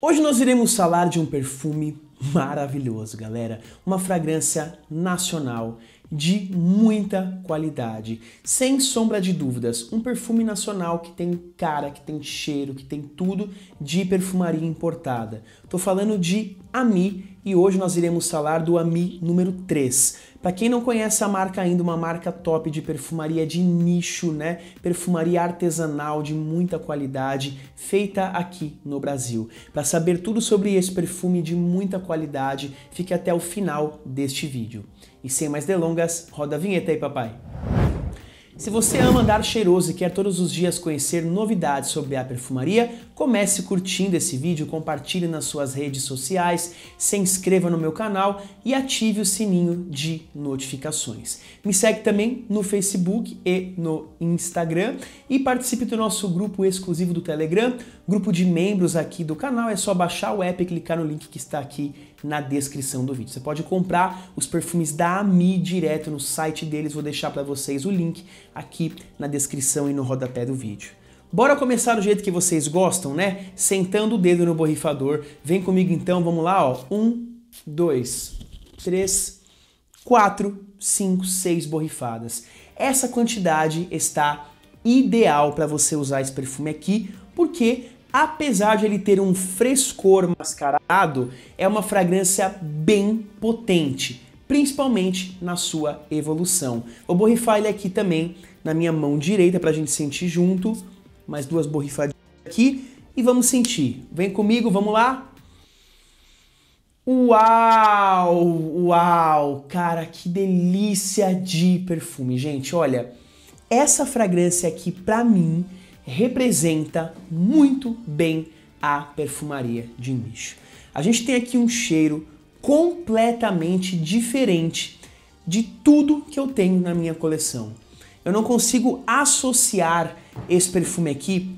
Hoje nós iremos falar de um perfume maravilhoso, galera. Uma fragrância nacional de muita qualidade. Sem sombra de dúvidas, um perfume nacional que tem cara, que tem cheiro, que tem tudo de perfumaria importada. Estou falando de Ami e hoje nós iremos falar do Ami número 3. Para quem não conhece a marca ainda, uma marca top de perfumaria de nicho, né? Perfumaria artesanal de muita qualidade, feita aqui no Brasil. Para saber tudo sobre esse perfume de muita qualidade, fique até o final deste vídeo. E sem mais delongas, roda a vinheta aí, papai. Se você ama andar cheiroso e quer todos os dias conhecer novidades sobre a perfumaria, comece curtindo esse vídeo, compartilhe nas suas redes sociais, se inscreva no meu canal e ative o sininho de notificações. Me segue também no Facebook e no Instagram e participe do nosso grupo exclusivo do Telegram, grupo de membros aqui do canal. É só baixar o app e clicar no link que está aqui na descrição do vídeo. Você pode comprar os perfumes da Ami direto no site deles, vou deixar para vocês o link aqui na descrição e no rodapé do vídeo. Bora começar do jeito que vocês gostam, né? Sentando o dedo no borrifador. Vem comigo então, vamos lá, ó. Um, dois, três, quatro, cinco, seis borrifadas. Essa quantidade está ideal para você usar esse perfume aqui, porque Apesar de ele ter um frescor mascarado, é uma fragrância bem potente, principalmente na sua evolução. Vou borrifar ele aqui também na minha mão direita para a gente sentir junto. Mais duas borrifadinhas aqui e vamos sentir. Vem comigo, vamos lá? Uau! Uau! Cara, que delícia de perfume, gente. Olha, essa fragrância aqui para mim representa muito bem a perfumaria de nicho. A gente tem aqui um cheiro completamente diferente de tudo que eu tenho na minha coleção. Eu não consigo associar esse perfume aqui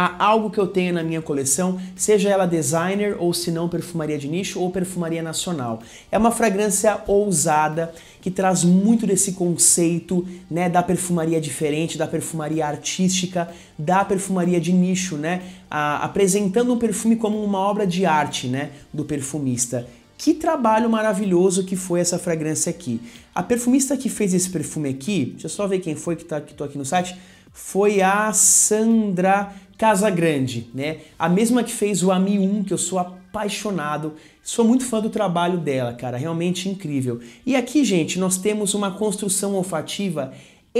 a algo que eu tenha na minha coleção, seja ela designer ou se não perfumaria de nicho ou perfumaria nacional. É uma fragrância ousada que traz muito desse conceito, né, da perfumaria diferente, da perfumaria artística, da perfumaria de nicho, né, a, apresentando o perfume como uma obra de arte, né, do perfumista. Que trabalho maravilhoso que foi essa fragrância aqui. A perfumista que fez esse perfume aqui, deixa eu só ver quem foi que tá que tô aqui no site foi a Sandra Casagrande, né? A mesma que fez o Ami 1, que eu sou apaixonado, sou muito fã do trabalho dela, cara, realmente incrível. E aqui, gente, nós temos uma construção olfativa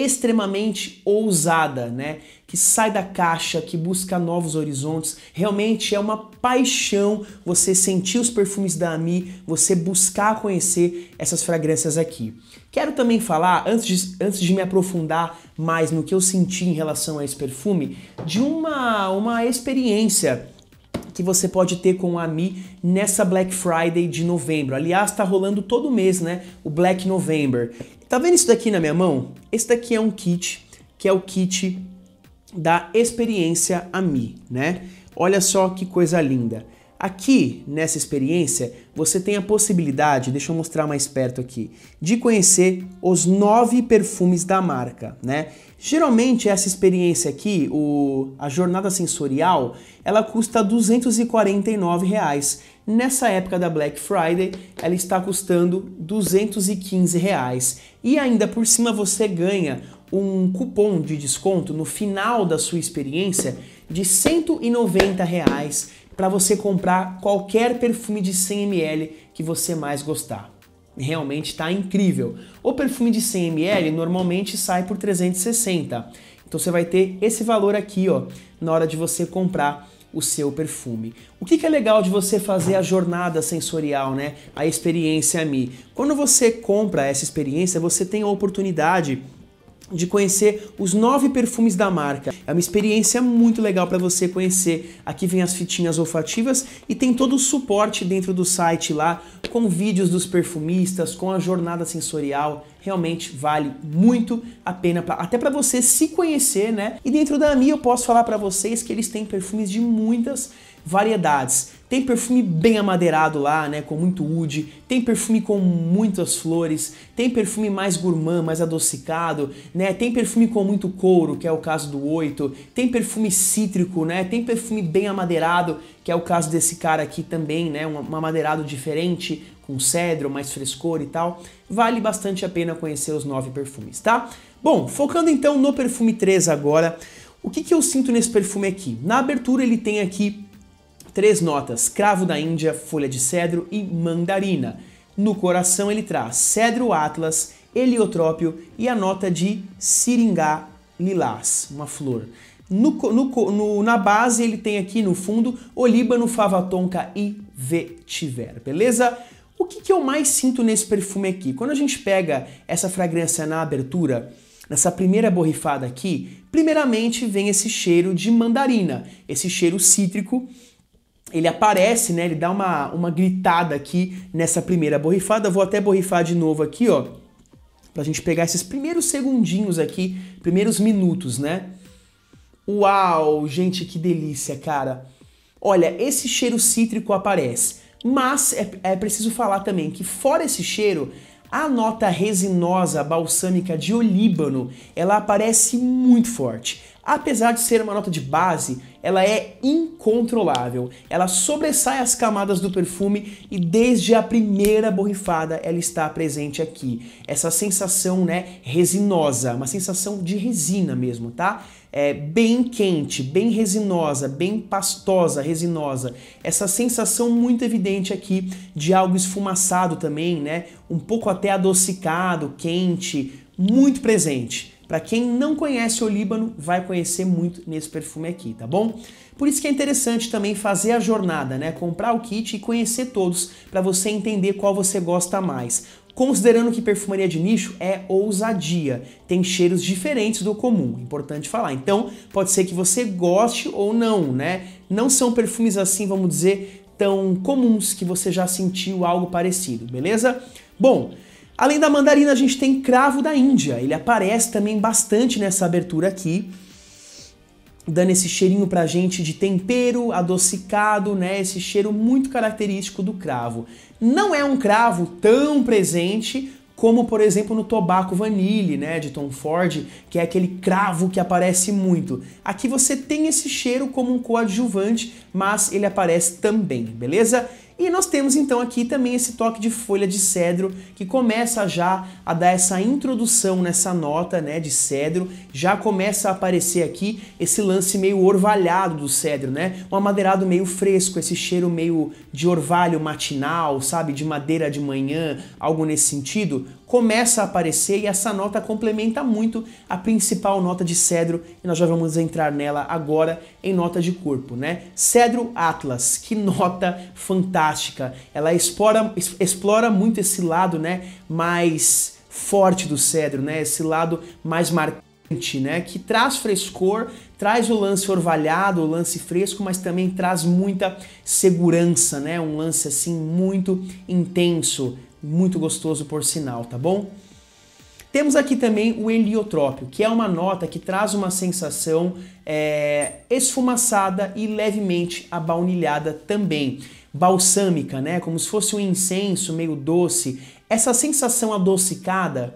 extremamente ousada, né? Que sai da caixa, que busca novos horizontes. Realmente é uma paixão você sentir os perfumes da Ami, você buscar conhecer essas fragrâncias aqui. Quero também falar, antes de, antes de me aprofundar mais no que eu senti em relação a esse perfume, de uma, uma experiência que você pode ter com a Ami nessa Black Friday de novembro. Aliás, está rolando todo mês, né? O Black November. Tá vendo isso daqui na minha mão? Esse daqui é um kit, que é o kit da experiência AMI, né? Olha só que coisa linda. Aqui, nessa experiência, você tem a possibilidade, deixa eu mostrar mais perto aqui, de conhecer os nove perfumes da marca, né? Geralmente essa experiência aqui, o, a jornada sensorial, ela custa 249 reais. Nessa época da Black Friday, ela está custando 215 reais. E ainda por cima você ganha um cupom de desconto no final da sua experiência de 190 reais para você comprar qualquer perfume de 100 ml que você mais gostar. Realmente está incrível. O perfume de 100 ml normalmente sai por 360. Então você vai ter esse valor aqui, ó, na hora de você comprar o seu perfume. O que, que, é legal de você fazer a jornada sensorial, né? A experiência Mi. Quando você compra essa experiência, você tem a oportunidade de conhecer os nove perfumes da marca. É uma experiência muito legal para você conhecer. Aqui vem as fitinhas olfativas e tem todo o suporte dentro do site lá, com vídeos dos perfumistas, com a jornada sensorial. Realmente vale muito a pena, pra, até para você se conhecer, né? E dentro da AMI eu posso falar para vocês que eles têm perfumes de muitas variedades tem perfume bem amadeirado lá, né, com muito oud, tem perfume com muitas flores, tem perfume mais gourmand, mais adocicado, né? Tem perfume com muito couro, que é o caso do 8, tem perfume cítrico, né? Tem perfume bem amadeirado, que é o caso desse cara aqui também, né? Um amadeirado diferente, com cedro, mais frescor e tal. Vale bastante a pena conhecer os nove perfumes, tá? Bom, focando então no perfume 3 agora, o que, que eu sinto nesse perfume aqui? Na abertura ele tem aqui Três notas: cravo da Índia, folha de cedro e mandarina. No coração ele traz cedro atlas, heliotrópio e a nota de siringá lilás, uma flor. No, no, no, na base ele tem aqui no fundo olíbano, fava tonka e vetiver, beleza? O que, que eu mais sinto nesse perfume aqui? Quando a gente pega essa fragrância na abertura, nessa primeira borrifada aqui, primeiramente vem esse cheiro de mandarina, esse cheiro cítrico ele aparece, né? Ele dá uma, uma gritada aqui nessa primeira borrifada. Vou até borrifar de novo aqui, ó. Pra gente pegar esses primeiros segundinhos aqui, primeiros minutos, né? Uau, gente, que delícia, cara. Olha, esse cheiro cítrico aparece. Mas é, é preciso falar também que fora esse cheiro, a nota resinosa balsâmica de olíbano, ela aparece muito forte. Apesar de ser uma nota de base, ela é incontrolável. Ela sobressai as camadas do perfume e desde a primeira borrifada ela está presente aqui. Essa sensação, né, resinosa, uma sensação de resina mesmo, tá? É bem quente, bem resinosa, bem pastosa, resinosa. Essa sensação muito evidente aqui de algo esfumaçado também, né? Um pouco até adocicado, quente, muito presente. Para quem não conhece o Líbano, vai conhecer muito nesse perfume aqui, tá bom? Por isso que é interessante também fazer a jornada, né? Comprar o kit e conhecer todos para você entender qual você gosta mais. Considerando que perfumaria de nicho é ousadia, tem cheiros diferentes do comum, importante falar. Então, pode ser que você goste ou não, né? Não são perfumes assim, vamos dizer, tão comuns que você já sentiu algo parecido, beleza? Bom, Além da mandarina, a gente tem cravo da Índia. Ele aparece também bastante nessa abertura aqui, dando esse cheirinho pra gente de tempero, adocicado, né? Esse cheiro muito característico do cravo. Não é um cravo tão presente como, por exemplo, no tobacco vanille, né, de Tom Ford, que é aquele cravo que aparece muito. Aqui você tem esse cheiro como um coadjuvante, mas ele aparece também, beleza? E nós temos então aqui também esse toque de folha de cedro que começa já a dar essa introdução nessa nota né, de cedro, já começa a aparecer aqui esse lance meio orvalhado do cedro, né? Um amadeirado meio fresco, esse cheiro meio de orvalho matinal, sabe? De madeira de manhã, algo nesse sentido começa a aparecer e essa nota complementa muito a principal nota de cedro e nós já vamos entrar nela agora em nota de corpo, né? Cedro Atlas, que nota fantástica. Ela explora, explora muito esse lado, né, mais forte do cedro, né? Esse lado mais marcante, né? Que traz frescor, traz o lance orvalhado, o lance fresco, mas também traz muita segurança, né? Um lance assim muito intenso muito gostoso por sinal, tá bom? Temos aqui também o heliotrópio, que é uma nota que traz uma sensação é, esfumaçada e levemente abaunilhada também. Balsâmica, né? Como se fosse um incenso meio doce. Essa sensação adocicada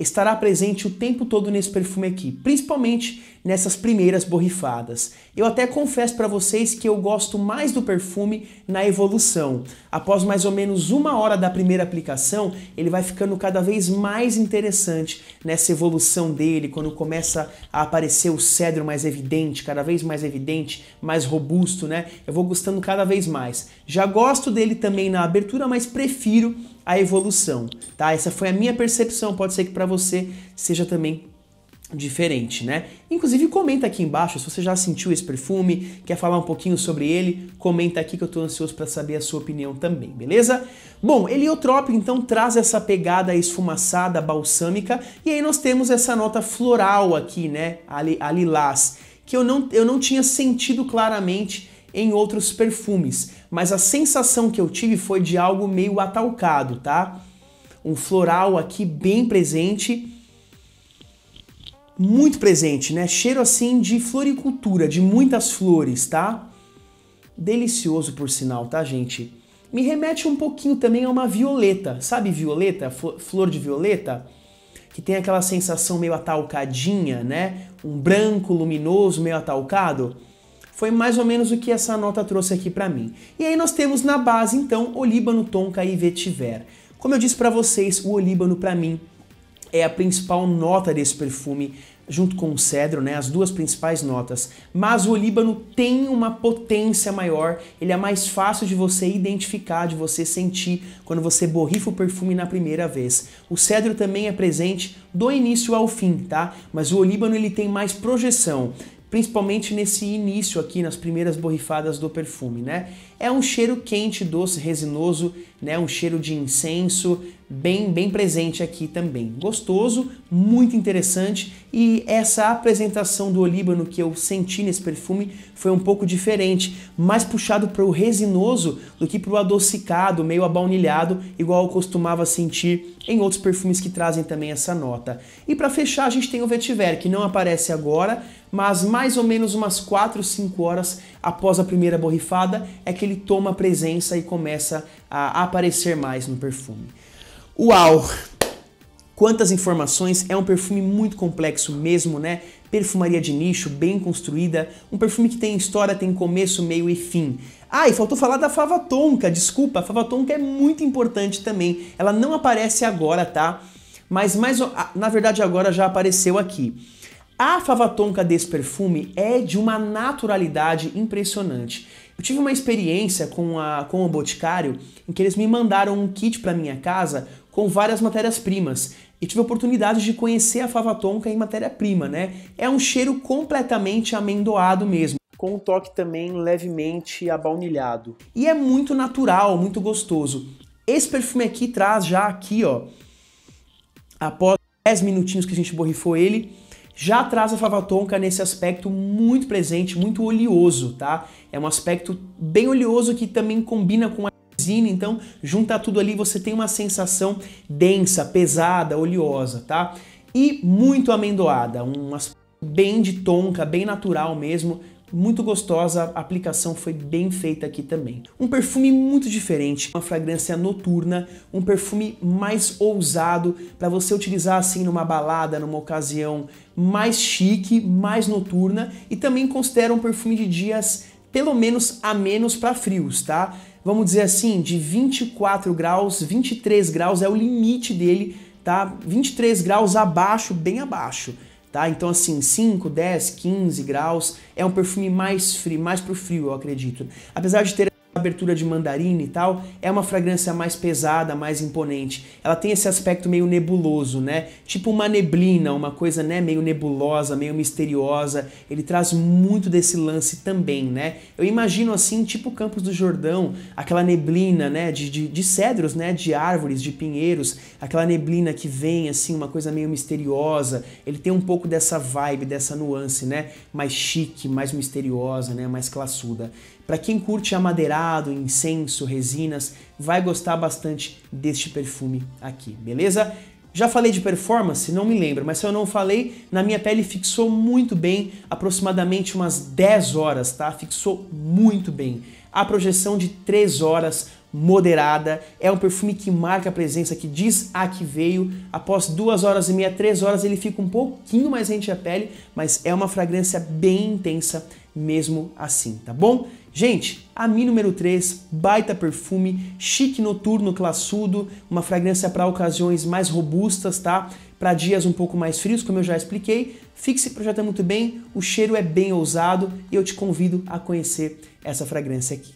estará presente o tempo todo nesse perfume aqui, principalmente nessas primeiras borrifadas. Eu até confesso para vocês que eu gosto mais do perfume na evolução. Após mais ou menos uma hora da primeira aplicação, ele vai ficando cada vez mais interessante nessa evolução dele, quando começa a aparecer o cedro mais evidente, cada vez mais evidente, mais robusto, né? Eu vou gostando cada vez mais. Já gosto dele também na abertura, mas prefiro a evolução, tá? Essa foi a minha percepção, pode ser que para você seja também diferente, né? Inclusive comenta aqui embaixo se você já sentiu esse perfume, quer falar um pouquinho sobre ele, comenta aqui que eu tô ansioso para saber a sua opinião também, beleza? Bom, heliotrópico então traz essa pegada esfumaçada, balsâmica, e aí nós temos essa nota floral aqui, né? A, li, a lilás, que eu não, eu não tinha sentido claramente em outros perfumes, mas a sensação que eu tive foi de algo meio atalcado, tá? Um floral aqui bem presente, muito presente, né? Cheiro assim de floricultura, de muitas flores, tá? Delicioso por sinal, tá, gente? Me remete um pouquinho também a uma violeta, sabe violeta? Flor de violeta? que tem aquela sensação meio atalcadinha, né? Um branco luminoso meio atalcado. Foi mais ou menos o que essa nota trouxe aqui para mim. E aí nós temos na base, então, Olíbano, Tonka e Vetiver. Como eu disse para vocês, o Olíbano, para mim, é a principal nota desse perfume, junto com o cedro, né, as duas principais notas. Mas o olíbano tem uma potência maior, ele é mais fácil de você identificar, de você sentir quando você borrifa o perfume na primeira vez. O cedro também é presente do início ao fim, tá? Mas o olíbano ele tem mais projeção principalmente nesse início aqui, nas primeiras borrifadas do perfume, né? É um cheiro quente, doce, resinoso, né? Um cheiro de incenso, bem, bem presente aqui também. Gostoso, muito interessante e essa apresentação do olíbano que eu senti nesse perfume foi um pouco diferente, mais puxado para o resinoso do que para o adocicado, meio abaunilhado, igual eu costumava sentir em outros perfumes que trazem também essa nota. E para fechar, a gente tem o vetiver, que não aparece agora, mas mais ou menos umas 4, 5 horas após a primeira borrifada é que ele toma presença e começa a aparecer mais no perfume. Uau! Quantas informações, é um perfume muito complexo mesmo, né? Perfumaria de nicho, bem construída, um perfume que tem história, tem começo, meio e fim. Ah, e faltou falar da fava tonka, desculpa, a fava tonka é muito importante também. Ela não aparece agora, tá? Mas mais, na verdade agora já apareceu aqui. A fava tonka desse perfume é de uma naturalidade impressionante. Eu tive uma experiência com, a, com o Boticário em que eles me mandaram um kit para minha casa com várias matérias-primas e tive a oportunidade de conhecer a fava tonka em matéria-prima, né? É um cheiro completamente amendoado mesmo com um toque também levemente abaunilhado. E é muito natural, muito gostoso. Esse perfume aqui traz já aqui, ó, após 10 minutinhos que a gente borrifou ele, já traz a Favatonca nesse aspecto muito presente, muito oleoso, tá? É um aspecto bem oleoso que também combina com a resina, então junta tudo ali, você tem uma sensação densa, pesada, oleosa, tá? E muito amendoada, um aspecto bem de tonca, bem natural mesmo, muito gostosa, a aplicação foi bem feita aqui também. Um perfume muito diferente, uma fragrância noturna, um perfume mais ousado para você utilizar assim numa balada, numa ocasião mais chique, mais noturna e também considera um perfume de dias pelo menos a menos para frios, tá? Vamos dizer assim, de 24 graus, 23 graus é o limite dele, tá? 23 graus abaixo, bem abaixo tá? Então assim, 5, 10, 15 graus é um perfume mais frio, mais pro frio, eu acredito. Apesar de ter abertura de mandarina e tal, é uma fragrância mais pesada, mais imponente. Ela tem esse aspecto meio nebuloso, né? Tipo uma neblina, uma coisa, né, meio nebulosa, meio misteriosa. Ele traz muito desse lance também, né? Eu imagino assim, tipo Campos do Jordão, aquela neblina, né, de, de, de cedros, né, de árvores, de pinheiros, aquela neblina que vem assim, uma coisa meio misteriosa. Ele tem um pouco dessa vibe, dessa nuance, né? Mais chique, mais misteriosa, né? Mais classuda. Para quem curte amadeirado, incenso, resinas, vai gostar bastante deste perfume aqui, beleza? Já falei de performance? Não me lembro, mas se eu não falei, na minha pele fixou muito bem, aproximadamente umas 10 horas, tá? Fixou muito bem. A projeção de 3 horas moderada, é um perfume que marca a presença, que diz a que veio. Após duas horas e meia, três horas, ele fica um pouquinho mais rente à pele, mas é uma fragrância bem intensa mesmo assim, tá bom? Gente, a Mi número 3, baita perfume, chique noturno, classudo, uma fragrância para ocasiões mais robustas, tá? Para dias um pouco mais frios, como eu já expliquei. Fixe projeta muito bem, o cheiro é bem ousado e eu te convido a conhecer essa fragrância aqui.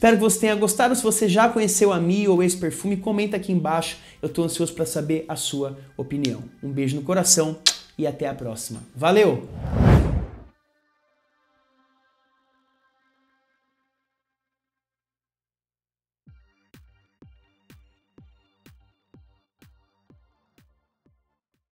Espero que você tenha gostado. Se você já conheceu a Mi ou esse perfume, comenta aqui embaixo. Eu estou ansioso para saber a sua opinião. Um beijo no coração e até a próxima. Valeu!